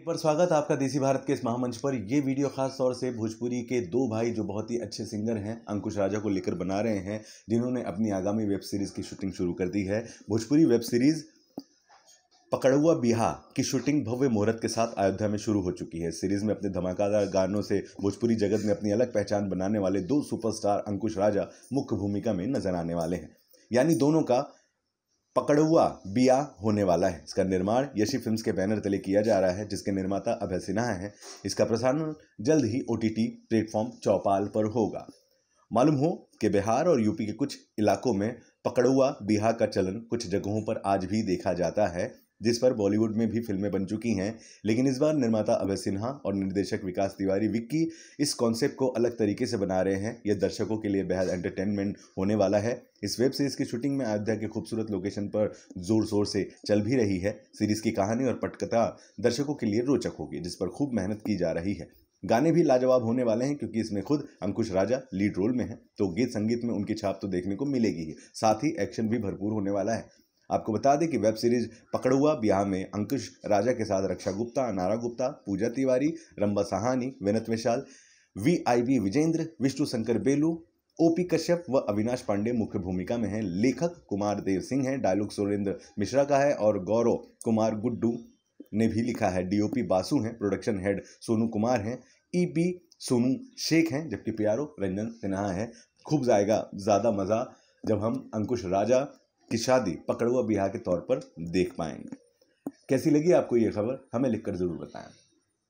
एक बार स्वागत आपका देसी भारत के इस महामंच पर ये वीडियो खास तौर से भोजपुरी के दो भाई जो बहुत ही अच्छे सिंगर हैं अंकुश राजा को लेकर बना रहे हैं जिन्होंने अपनी आगामी वेब सीरीज़ की शूटिंग शुरू कर दी है भोजपुरी वेब सीरीज़ पकड़ुआ बिहा की शूटिंग भव्य मुहूर्त के साथ अयोध्या में शुरू हो चुकी है सीरीज में अपने धमाकेदार गानों से भोजपुरी जगत में अपनी अलग पहचान बनाने वाले दो सुपरस्टार अंकुश राजा मुख्य भूमिका में नजर आने वाले हैं यानी दोनों का पकड़ुआ बिया होने वाला है इसका निर्माण यशी फिल्म्स के बैनर तले किया जा रहा है जिसके निर्माता अभय सिन्हा हैं इसका प्रसारण जल्द ही ओ टी प्लेटफॉर्म चौपाल पर होगा मालूम हो कि बिहार और यूपी के कुछ इलाकों में पकड़ुआ बिहार का चलन कुछ जगहों पर आज भी देखा जाता है जिस पर बॉलीवुड में भी फिल्में बन चुकी हैं लेकिन इस बार निर्माता अभय सिन्हा और निर्देशक विकास तिवारी विक्की इस कॉन्सेप्ट को अलग तरीके से बना रहे हैं यह दर्शकों के लिए बेहद एंटरटेनमेंट होने वाला है इस वेब सीरीज की शूटिंग में अयोध्या के खूबसूरत लोकेशन पर जोर शोर से चल भी रही है सीरीज की कहानी और पटकथा दर्शकों के लिए रोचक होगी जिस पर खूब मेहनत की जा रही है गाने भी लाजवाब होने वाले हैं क्योंकि इसमें खुद अंकुश राजा लीड रोल में हैं तो गीत संगीत में उनकी छाप तो देखने को मिलेगी ही साथ ही एक्शन भी भरपूर होने वाला है आपको बता दें कि वेब सीरीज पकड़ुआ ब्याह में अंकुश राजा के साथ Raksha Gupta Anara Gupta Puja Tiwari Ramba Sahani Vinat Vishal V I B Vijendra Vishnu Shankar Belu OP Kashyap व अविनाश पांडे मुख्य भूमिका में हैं लेखक कुमार देव सिंह हैं डायलॉग सुरेंद्र मिश्रा का है और गौरव कुमार गुड्डू ने भी लिखा है डीओपी बासु हैं प्रोडक्शन हेड सोनू कुमार हैं ईपी सोनू शेख हैं जबकि पीआरओ रंजन सिन्हा है खूब जाएगा ज़्यादा मज़ा जब हम अंकुश राजा की शादी पकड़ुआ बिहार के तौर पर देख पाएंगे कैसी लगी आपको ये खबर हमें लिखकर ज़रूर बताएं